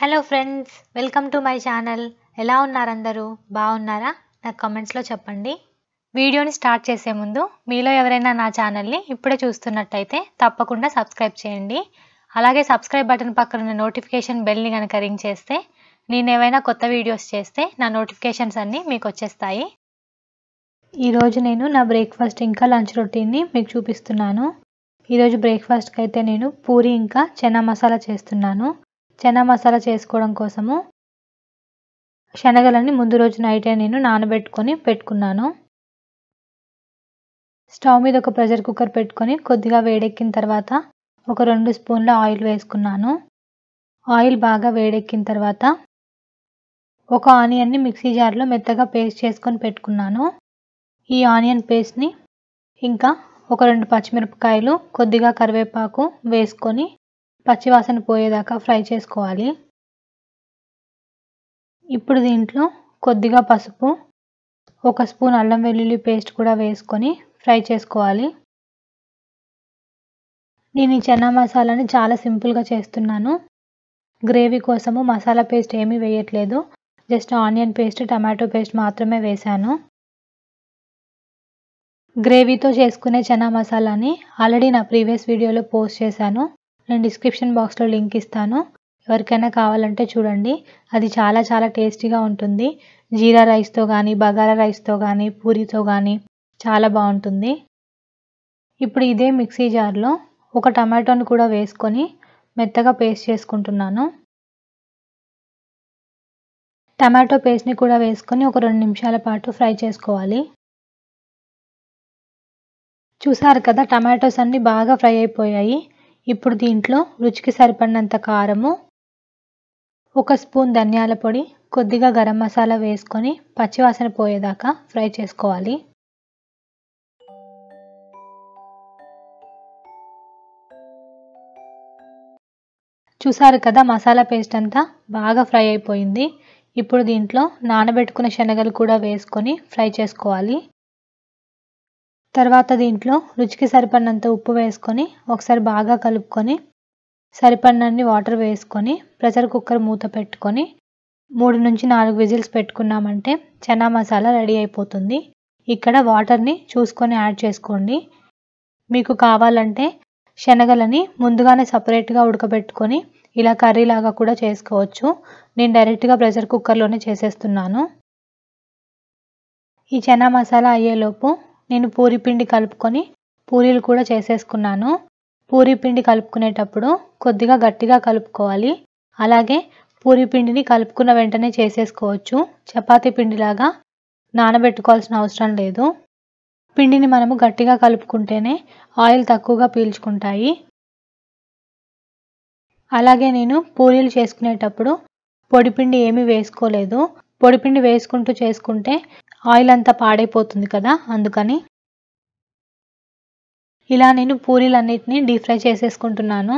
hello friends welcome to my channel ఎలా ఉన్నారు అందరూ బాగున్నారా నాకు కమెంట్స్లో చెప్పండి వీడియోని స్టార్ట్ చేసే ముందు మీలో ఎవరైనా నా ఛానల్ని ఇప్పుడే చూస్తున్నట్టయితే తప్పకుండా సబ్స్క్రైబ్ చేయండి అలాగే సబ్స్క్రైబ్ బటన్ పక్కన ఉన్న నోటిఫికేషన్ బెల్ని కనుక రింగ్ చేస్తే నేను ఏవైనా కొత్త వీడియోస్ చేస్తే నా నోటిఫికేషన్స్ అన్నీ మీకు వచ్చేస్తాయి ఈరోజు నేను నా బ్రేక్ఫాస్ట్ ఇంకా లంచ్ రొటీన్ని మీకు చూపిస్తున్నాను ఈరోజు బ్రేక్ఫాస్ట్కి అయితే నేను పూరి ఇంకా చనా మసాలా చేస్తున్నాను చనా మసాలా చేసుకోవడం కోసము శనగలని ముందు రోజు నైటే నేను నానబెట్టుకొని పెట్టుకున్నాను స్టవ్ మీద ఒక ప్రెషర్ కుక్కర్ పెట్టుకొని కొద్దిగా వేడెక్కిన తర్వాత ఒక రెండు స్పూన్ల ఆయిల్ వేసుకున్నాను ఆయిల్ బాగా వేడెక్కిన తర్వాత ఒక ఆనియన్ని మిక్సీ జార్లో మెత్తగా పేస్ట్ చేసుకొని పెట్టుకున్నాను ఈ ఆనియన్ పేస్ట్ని ఇంకా ఒక రెండు పచ్చిమిరపకాయలు కొద్దిగా కరివేపాకు వేసుకొని పచ్చివాసన పోయేదాకా ఫ్రై చేసుకోవాలి ఇప్పుడు దీంట్లో కొద్దిగా పసుపు ఒక స్పూన్ అల్లం వెల్లుల్లి పేస్ట్ కూడా వేసుకొని ఫ్రై చేసుకోవాలి నేను ఈ చనా మసాలాని చాలా సింపుల్గా చేస్తున్నాను గ్రేవీ కోసము మసాలా పేస్ట్ ఏమీ వేయట్లేదు just onion paste tomato paste మాత్రమే వేశాను గ్రేవీతో చేసుకునే చనా మసాలాని ఆల్రెడీ నా ప్రీవియస్ వీడియోలో పోస్ట్ చేశాను నేను డిస్క్రిప్షన్ బాక్స్లో లింక్ ఇస్తాను ఎవరికైనా కావాలంటే చూడండి అది చాలా చాలా టేస్టీగా ఉంటుంది జీరా రైస్తో కానీ బగారా రైస్తో కానీ పూరితో కానీ చాలా బాగుంటుంది ఇప్పుడు ఇదే మిక్సీ జార్లో ఒక టమాటోని కూడా వేసుకొని మెత్తగా పేస్ట్ చేసుకుంటున్నాను టమాటో పేస్ట్ని కూడా వేసుకొని ఒక రెండు నిమిషాల పాటు ఫ్రై చేసుకోవాలి చూసారు కదా టమాటోస్ అన్నీ బాగా ఫ్రై అయిపోయాయి ఇప్పుడు దీంట్లో రుచికి సరిపడినంత కారము ఒక స్పూన్ ధనియాల పొడి కొద్దిగా గరం మసాలా వేసుకొని పచ్చివాసన పోయేదాకా ఫ్రై చేసుకోవాలి చూసారు కదా మసాలా పేస్ట్ అంతా బాగా ఫ్రై అయిపోయింది ఇప్పుడు దీంట్లో నానబెట్టుకున్న శనగలు కూడా వేసుకొని ఫ్రై చేసుకోవాలి తర్వాత దీంట్లో రుచికి సరిపడినంత ఉప్పు వేసుకొని ఒకసారి బాగా కలుపుకొని సరిపడినన్ని వాటర్ వేసుకొని ప్రెషర్ కుక్కర్ మూత పెట్టుకొని మూడు నుంచి నాలుగు విజిల్స్ పెట్టుకున్నామంటే చనా మసాలా రెడీ అయిపోతుంది ఇక్కడ వాటర్ని చూసుకొని యాడ్ చేసుకోండి మీకు కావాలంటే శనగలని ముందుగానే సపరేట్గా ఉడకబెట్టుకొని ఇలా కర్రీలాగా కూడా చేసుకోవచ్చు నేను డైరెక్ట్గా ప్రెషర్ కుక్కర్లోనే చేసేస్తున్నాను ఈ చనా మసాలా అయ్యేలోపు నేను పూరి పిండి కలుపుకొని పూరీలు కూడా చేసేసుకున్నాను పూరి పిండి కలుపుకునేటప్పుడు కొద్దిగా గట్టిగా కలుపుకోవాలి అలాగే పూరి పిండిని కలుపుకున్న వెంటనే చేసేసుకోవచ్చు చపాతీ పిండిలాగా నానబెట్టుకోవాల్సిన అవసరం లేదు పిండిని మనము గట్టిగా కలుపుకుంటేనే ఆయిల్ తక్కువగా పీల్చుకుంటాయి అలాగే నేను పూరీలు చేసుకునేటప్పుడు పొడిపిండి ఏమీ వేసుకోలేదు పొడిపిండి వేసుకుంటూ చేసుకుంటే ఆయిల్ అంతా పాడైపోతుంది కదా అందుకని ఇలా నేను అన్నిటినీ డీప్ ఫ్రై చేసేసుకుంటున్నాను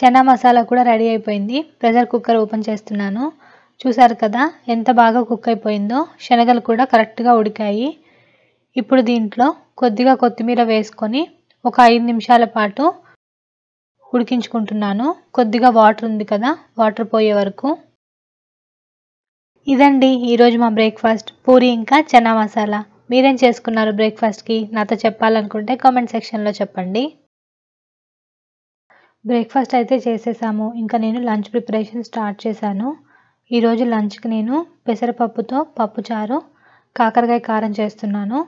చనా మసాలా కూడా రెడీ అయిపోయింది ప్రెషర్ కుక్కర్ ఓపెన్ చేస్తున్నాను చూసారు కదా ఎంత బాగా కుక్ అయిపోయిందో శనగలు కూడా కరెక్ట్గా ఉడికాయి ఇప్పుడు దీంట్లో కొద్దిగా కొత్తిమీర వేసుకొని ఒక ఐదు నిమిషాల పాటు ఉడికించుకుంటున్నాను కొద్దిగా వాటర్ ఉంది కదా వాటర్ పోయే వరకు ఇదండి ఈరోజు మా బ్రేక్ఫాస్ట్ పూరి ఇంకా చనా మసాలా మీరేం చేసుకున్నారు బ్రేక్ఫాస్ట్కి నాతో చెప్పాలనుకుంటే కామెంట్ సెక్షన్లో చెప్పండి బ్రేక్ఫాస్ట్ అయితే చేసేసాము ఇంకా నేను లంచ్ ప్రిపరేషన్ స్టార్ట్ చేశాను ఈరోజు లంచ్కి నేను పెసరపప్పుతో పప్పుచారు కాకరకాయ కారం చేస్తున్నాను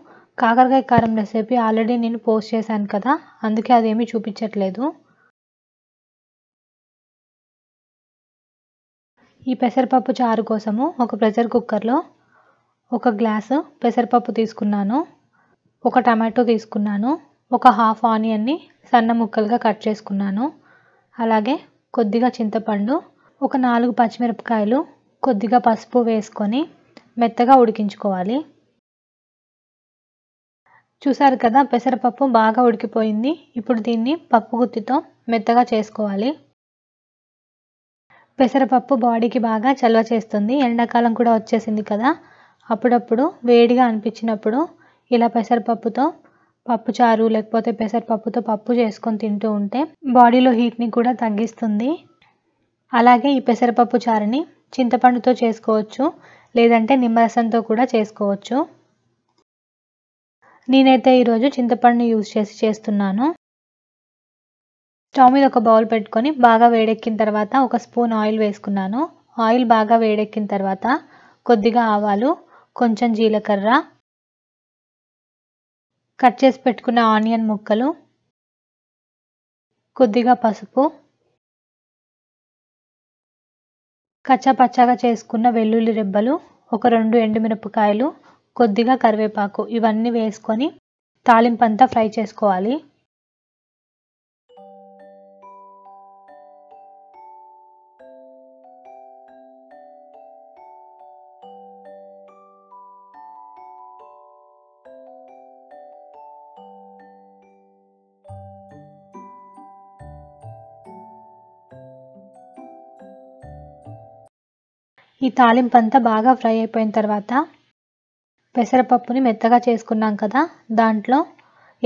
కాకరకాయ కారం రెసిపీ ఆల్రెడీ నేను పోస్ట్ చేశాను కదా అందుకే అదేమీ చూపించట్లేదు ఈ పెసరపప్పు చారు కోసము ఒక ప్రెషర్ కుక్కర్లో ఒక గ్లాసు పెసరపప్పు తీసుకున్నాను ఒక టమాటో తీసుకున్నాను ఒక హాఫ్ ఆనియన్ని సన్న ముక్కలుగా కట్ చేసుకున్నాను అలాగే కొద్దిగా చింతపండు ఒక నాలుగు పచ్చిమిరపకాయలు కొద్దిగా పసుపు వేసుకొని మెత్తగా ఉడికించుకోవాలి చూసారు కదా పెసరపప్పు బాగా ఉడికిపోయింది ఇప్పుడు దీన్ని పప్పు గుత్తితో మెత్తగా చేసుకోవాలి పెసరపప్పు బాడీకి బాగా చలవ చేస్తుంది ఎండాకాలం కూడా వచ్చేసింది కదా అప్పుడప్పుడు వేడిగా అనిపించినప్పుడు ఇలా పెసరపప్పుతో పప్పు చారు లేకపోతే పెసరపప్పుతో పప్పు చేసుకొని తింటూ ఉంటే బాడీలో హీట్ని కూడా తగ్గిస్తుంది అలాగే ఈ పెసరపప్పు చారుని చింతపండుతో చేసుకోవచ్చు లేదంటే నిమ్మరసంతో కూడా చేసుకోవచ్చు నేనైతే ఈరోజు చింతపండుని యూజ్ చేసి చేస్తున్నాను స్టవ్ మీద ఒక బౌల్ పెట్టుకొని బాగా వేడెక్కిన తర్వాత ఒక స్పూన్ ఆయిల్ వేసుకున్నాను ఆయిల్ బాగా వేడెక్కిన తర్వాత కొద్దిగా ఆవాలు కొంచెం జీలకర్ర కట్ చేసి పెట్టుకున్న ఆనియన్ ముక్కలు కొద్దిగా పసుపు కచ్చాపచ్చాగా చేసుకున్న వెల్లుల్లి రెబ్బలు ఒక రెండు ఎండుమిరపకాయలు కొద్దిగా కరివేపాకు ఇవన్నీ వేసుకొని తాలింపు అంతా ఫ్రై చేసుకోవాలి ఈ తాలింపు అంతా బాగా ఫ్రై అయిపోయిన తర్వాత పెసరపప్పుని మెత్తగా చేసుకున్నాం కదా దాంట్లో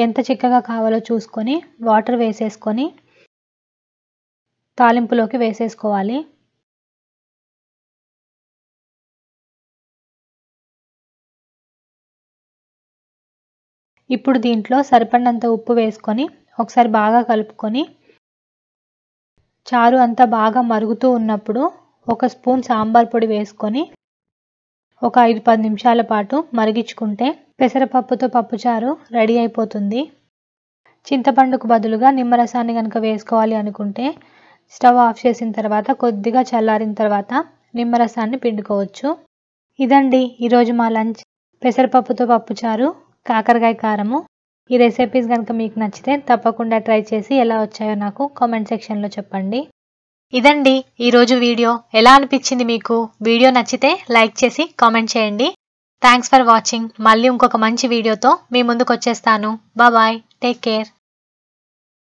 ఎంత చిక్కగా కావాలో చూసుకొని వాటర్ వేసేసుకొని తాలింపులోకి వేసేసుకోవాలి ఇప్పుడు దీంట్లో సరిపడినంత ఉప్పు వేసుకొని ఒకసారి బాగా కలుపుకొని చారు అంతా బాగా మరుగుతూ ఉన్నప్పుడు ఒక స్పూన్ సాంబార్ పొడి వేసుకొని ఒక ఐదు పది నిమిషాల పాటు మరిగించుకుంటే పెసరపప్పుతో పప్పుచారు రెడీ అయిపోతుంది చింతపండుకు బదులుగా నిమ్మరసాన్ని కనుక వేసుకోవాలి అనుకుంటే స్టవ్ ఆఫ్ చేసిన తర్వాత కొద్దిగా చల్లారిన తర్వాత నిమ్మరసాన్ని పిండుకోవచ్చు ఇదండి ఈరోజు మా లంచ్ పెసరపప్పుతో పప్పుచారు కాకరకాయ కారము ఈ రెసిపీస్ కనుక మీకు నచ్చితే తప్పకుండా ట్రై చేసి ఎలా వచ్చాయో నాకు కామెంట్ సెక్షన్లో చెప్పండి ఇదండి ఈరోజు వీడియో ఎలా అనిపించింది మీకు వీడియో నచ్చితే లైక్ చేసి కామెంట్ చేయండి థ్యాంక్స్ ఫర్ వాచింగ్ మళ్ళీ ఇంకొక మంచి వీడియోతో మీ ముందుకు వచ్చేస్తాను బాయ్ టేక్ కేర్